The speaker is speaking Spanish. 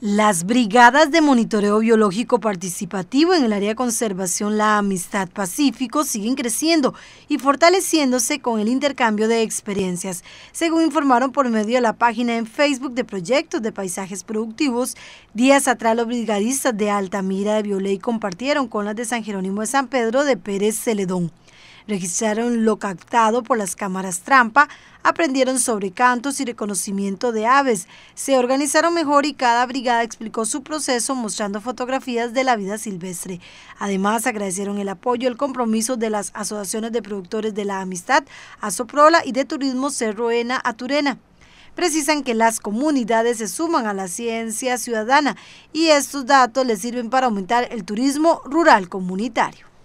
Las brigadas de monitoreo biológico participativo en el área de conservación La Amistad Pacífico siguen creciendo y fortaleciéndose con el intercambio de experiencias, según informaron por medio de la página en Facebook de Proyectos de Paisajes Productivos. Días atrás los brigadistas de Altamira de Violey compartieron con las de San Jerónimo de San Pedro de Pérez Celedón registraron lo captado por las cámaras trampa, aprendieron sobre cantos y reconocimiento de aves, se organizaron mejor y cada brigada explicó su proceso mostrando fotografías de la vida silvestre. Además, agradecieron el apoyo y el compromiso de las asociaciones de productores de la Amistad, Azoprola y de Turismo Cerroena Turena. precisan que las comunidades se suman a la ciencia ciudadana y estos datos les sirven para aumentar el turismo rural comunitario.